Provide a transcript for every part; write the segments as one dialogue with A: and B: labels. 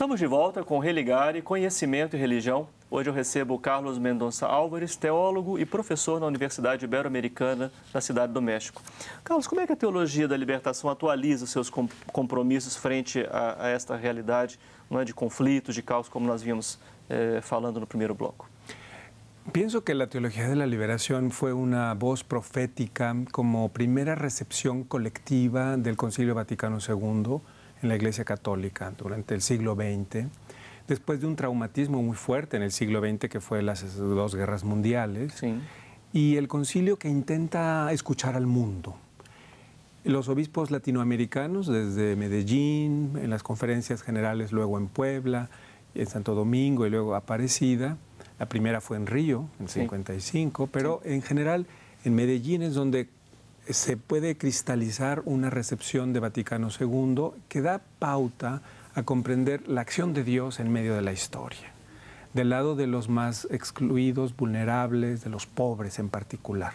A: Estamos de volta com Religare, Conhecimento e Religião. Hoje eu recebo Carlos Mendonça Álvares, teólogo e professor na Universidade Ibero-Americana, na Cidade do México. Carlos, como é que a teologia da libertação atualiza os seus compromissos frente a, a esta realidade não é, de conflitos, de caos, como nós vimos eh, falando no primeiro bloco?
B: Penso que a teologia da libertação foi uma voz profética como primeira recepção coletiva do Concilio Vaticano II en la Iglesia Católica durante el siglo XX, después de un traumatismo muy fuerte en el siglo XX que fue las dos guerras mundiales, y el concilio que intenta escuchar al mundo. Los obispos latinoamericanos desde Medellín, en las conferencias generales luego en Puebla, en Santo Domingo y luego Aparecida, la primera fue en Río, en 55, pero en general en Medellín es donde se puede cristalizar una recepción de Vaticano II que da pauta a comprender la acción de Dios en medio de la historia, del lado de los más excluidos, vulnerables, de los pobres en particular.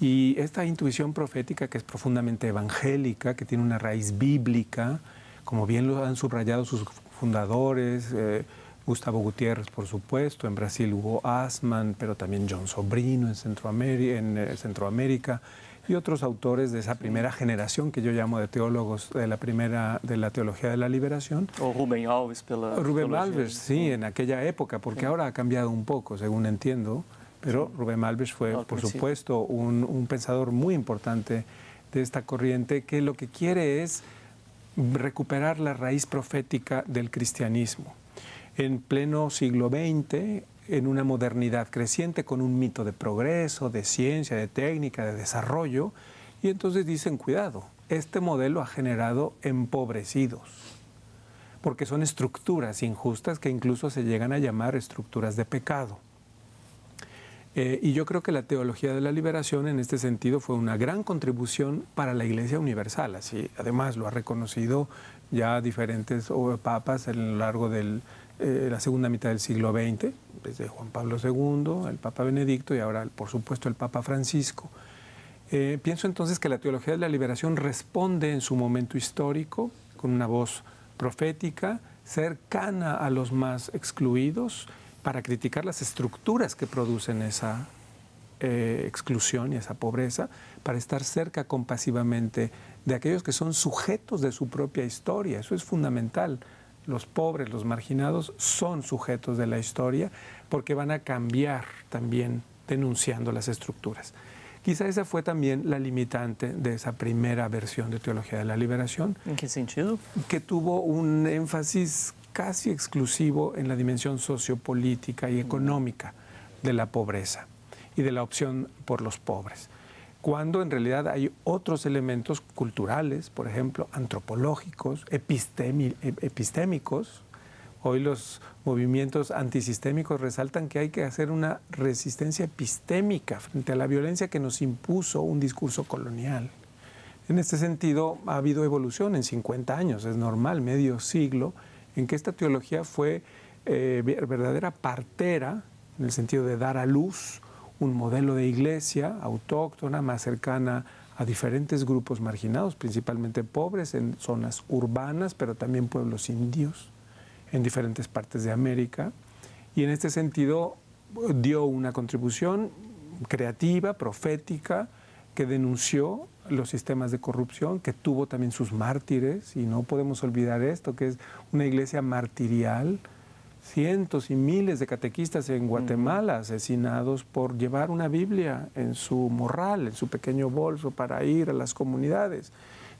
B: Y esta intuición profética que es profundamente evangélica, que tiene una raíz bíblica, como bien lo han subrayado sus fundadores, eh, Gustavo Gutiérrez, por supuesto, en Brasil Hugo Asman, pero también John Sobrino en eh, Centroamérica y otros autores de esa primera generación que yo llamo de teólogos de la primera de la teología de la liberación.
A: O Rubén Alves Rubén Alves,
B: sí, en aquella época, porque ahora ha cambiado un poco, según entiendo, pero Rubén Alves fue, por supuesto, un, un pensador muy importante de esta corriente que lo que quiere es recuperar la raíz profética del cristianismo. En pleno siglo XX, en una modernidad creciente con un mito de progreso, de ciencia, de técnica, de desarrollo, y entonces dicen, cuidado, este modelo ha generado empobrecidos, porque son estructuras injustas que incluso se llegan a llamar estructuras de pecado. Eh, y yo creo que la teología de la liberación en este sentido fue una gran contribución para la Iglesia Universal, así además lo ha reconocido ya diferentes papas a lo largo del, eh, la segunda mitad del siglo XX, desde Juan Pablo II, el Papa Benedicto y ahora, por supuesto, el Papa Francisco. Eh, pienso entonces que la teología de la liberación responde en su momento histórico con una voz profética, cercana a los más excluidos, para criticar las estructuras que producen esa eh, exclusión y esa pobreza, para estar cerca compasivamente de aquellos que son sujetos de su propia historia. Eso es fundamental los pobres, los marginados, son sujetos de la historia porque van a cambiar también denunciando las estructuras. Quizá esa fue también la limitante de esa primera versión de Teología de la Liberación. Que tuvo un énfasis casi exclusivo en la dimensión sociopolítica y económica de la pobreza y de la opción por los pobres cuando en realidad hay otros elementos culturales, por ejemplo, antropológicos, e-, epistémicos. Hoy los movimientos antisistémicos resaltan que hay que hacer una resistencia epistémica frente a la violencia que nos impuso un discurso colonial. En este sentido, ha habido evolución en 50 años, es normal, medio siglo, en que esta teología fue eh, verdadera partera, en el sentido de dar a luz, un modelo de iglesia autóctona, más cercana a diferentes grupos marginados, principalmente pobres, en zonas urbanas, pero también pueblos indios, en diferentes partes de América. Y en este sentido dio una contribución creativa, profética, que denunció los sistemas de corrupción, que tuvo también sus mártires, y no podemos olvidar esto, que es una iglesia martirial, cientos y miles de catequistas en Guatemala asesinados por llevar una Biblia en su morral, en su pequeño bolso para ir a las comunidades.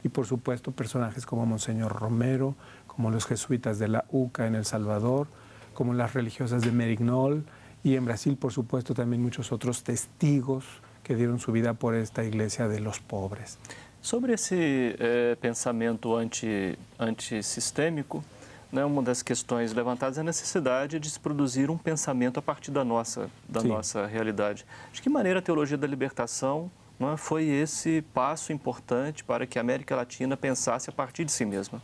B: Y por supuesto personajes como Monseñor Romero, como los jesuitas de la UCA en El Salvador, como las religiosas de Merignol y en Brasil por supuesto también muchos otros testigos que dieron su vida por esta iglesia de los pobres.
A: Sobre ese eh, pensamiento antisistémico... anti, né, uma das questões levantadas é a necessidade de se produzir um pensamento a partir da nossa, da nossa realidade. De que maneira a teologia da libertação né, foi esse passo importante para que a América Latina pensasse a partir de si mesma?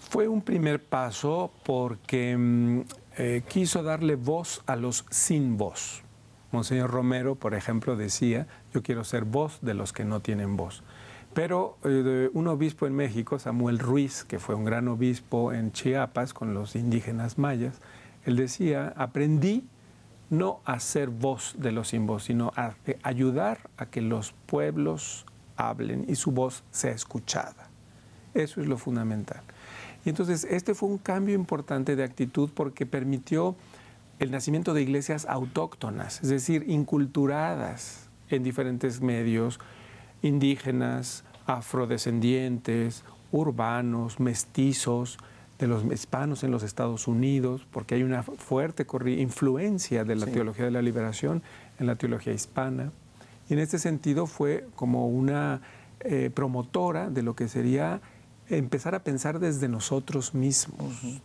B: Foi um primeiro passo porque hum, eh, quiso lhe voz a los sin voz. Monseñor Romero, por exemplo decía, eu quero ser voz de los que no tienen voz. Pero eh, un obispo en México, Samuel Ruiz, que fue un gran obispo en Chiapas con los indígenas mayas, él decía, aprendí no a ser voz de los sin voz, sino a eh, ayudar a que los pueblos hablen y su voz sea escuchada. Eso es lo fundamental. Y entonces este fue un cambio importante de actitud porque permitió el nacimiento de iglesias autóctonas, es decir, inculturadas en diferentes medios, indígenas, afrodescendientes, urbanos, mestizos, de los hispanos en los Estados Unidos, porque hay una fuerte influencia de la teología de la liberación en la teología hispana. Y en este sentido fue como una eh, promotora de lo que sería empezar a pensar desde nosotros mismos y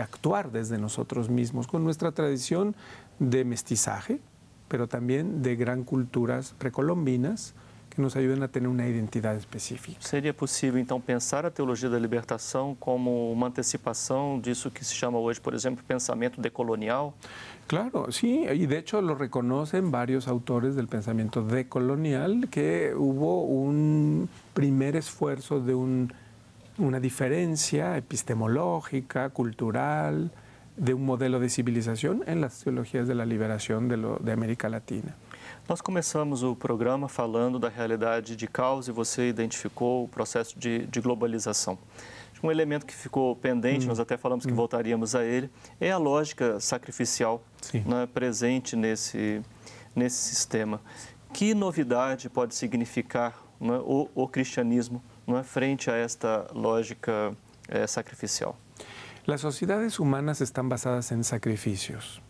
B: actuar desde nosotros mismos, con nuestra tradición de mestizaje, pero también de gran culturas precolombinas, nos ayuden a tener una identidad específica.
A: ¿Sería posible entonces pensar la teología de la libertación como una anticipación de eso que se llama hoy, por ejemplo, pensamiento decolonial?
B: Claro, sí, y de hecho lo reconocen varios autores del pensamiento decolonial que hubo un primer esfuerzo de una diferencia epistemológica, cultural, de un modelo de civilización en las teologías de la liberación de América Latina.
A: Nós começamos o programa falando da realidade de caos e você identificou o processo de, de globalização. Um elemento que ficou pendente, hum. nós até falamos que hum. voltaríamos a ele, é a lógica sacrificial né, presente nesse, nesse sistema. Que novidade pode significar né, o, o, cristianismo né, frente a esta lógica é,
B: sacrificial? As sociedades humanas estão basadas em sacrifícios.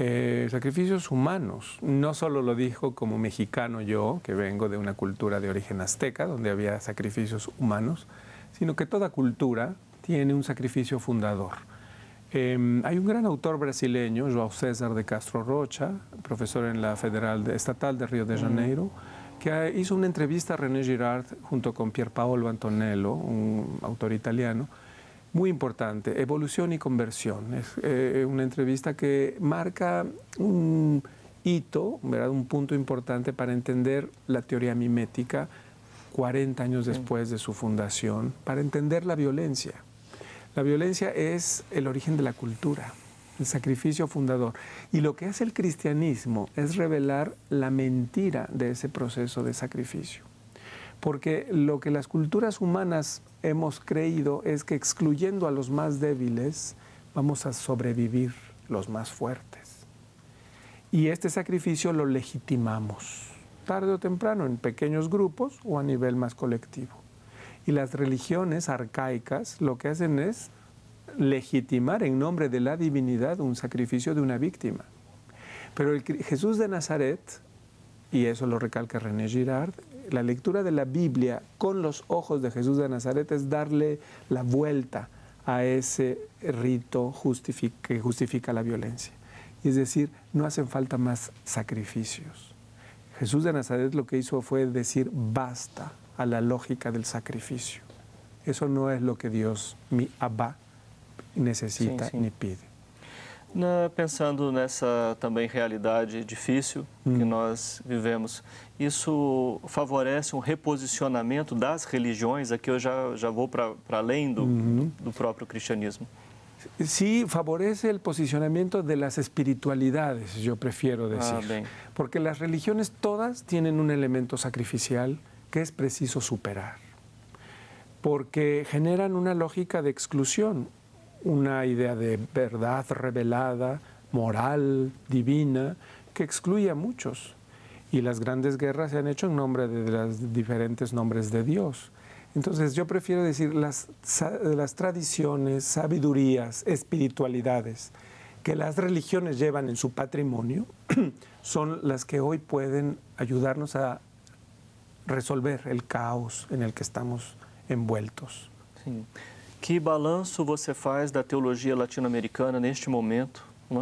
B: Eh, sacrificios humanos. No solo lo dijo como mexicano yo, que vengo de una cultura de origen azteca, donde había sacrificios humanos, sino que toda cultura tiene un sacrificio fundador. Em, hay un gran autor brasileño, João César de Castro Rocha, profesor en la Federal Estatal de Río de Janeiro, que hizo una entrevista a René Girard junto con Pier Paolo Antonello, un autor italiano, muy importante, Evolución y Conversión. Es eh, una entrevista que marca un hito, un punto importante para entender la teoría mimética 40 años después de su fundación, para entender la violencia. La violencia es el origen de la cultura, el sacrificio fundador. Y lo que hace el cristianismo es revelar la mentira de ese proceso de sacrificio porque lo que las culturas humanas hemos creído es que excluyendo a los más débiles vamos a sobrevivir los más fuertes. Y este sacrificio lo legitimamos, tarde o temprano, en pequeños grupos o a nivel más colectivo. Y las religiones arcaicas lo que hacen es legitimar en nombre de la divinidad un sacrificio de una víctima. Pero Jesús de Nazaret, y eso lo recalca René Girard, la lectura de la Biblia con los ojos de Jesús de Nazaret es darle la vuelta a ese rito que justifica la violencia. Y Es decir, no hacen falta más sacrificios. Jesús de Nazaret lo que hizo fue decir basta a la lógica del sacrificio. Eso no es lo que Dios, mi Abba, necesita ni pide.
A: Na, né, pensando nessa também realidade difícil hum. que nós vivemos, isso favorece um reposicionamento das religiões? Aqui eu já, já vou para além do, uhum. do próprio cristianismo.
B: Sim, favorece o posicionamento de las espiritualidades, eu prefiro dizer, ah, porque as religiões todas têm um elemento sacrificial que é preciso superar, porque generan uma lógica de exclusão. una idea de verdad revelada, moral, divina, que excluye a muchos. Y las grandes guerras se han hecho en nombre de los diferentes nombres de Dios. Entonces yo prefiero decir las, las tradiciones, sabidurías, espiritualidades que las religiones llevan en su patrimonio son las que hoy pueden ayudarnos a resolver el caos en el que estamos envueltos. Sí. Que
A: balanço você faz da teología latinoamericana en neste momento,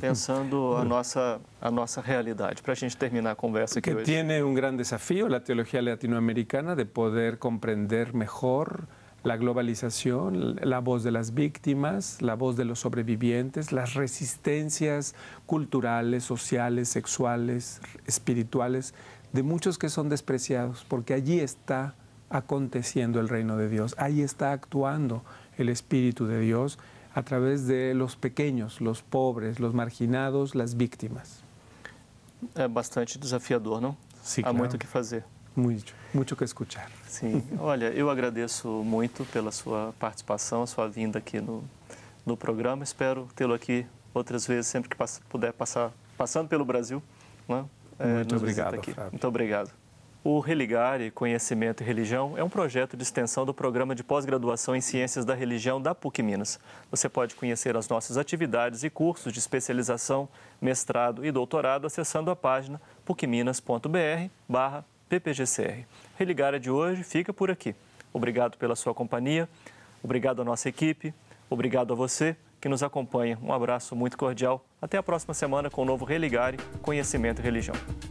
A: pensando a nossa, a realidade, para a gente terminar a conversa que Tiene
B: un gran desafío la teología latinoamericana de poder comprender mejor la globalización, la voz de las víctimas, la voz de los sobrevivientes, las resistencias culturales, sociales, sexuales, espirituales, de muchos que son despreciados, porque allí está aconteciendo el reino de Dios. Ahí está actuando el Espíritu de Dios a través de los pequeños, los pobres, los marginados, las víctimas.
A: É bastante desafiador, não? Há claro. muito o que fazer.
B: Muito, muito que escutar. Sim.
A: Olha, eu agradeço muito pela sua participação, a sua vinda aqui no, no programa. Espero tê-lo aqui outras vezes, sempre que puder passar passando pelo Brasil. Né? É, muito obrigado, Muito obrigado. O Religare Conhecimento e Religião é um projeto de extensão do programa de pós-graduação em Ciências da Religião da PUC Minas. Você pode conhecer as nossas atividades e cursos de especialização, mestrado e doutorado acessando a página pucminas.br/ppgcr. Religare de hoje fica por aqui. Obrigado pela sua companhia, obrigado à nossa equipe, obrigado a você que nos acompanha. Um abraço muito cordial. Até a próxima semana com o novo Religare Conhecimento e Religião.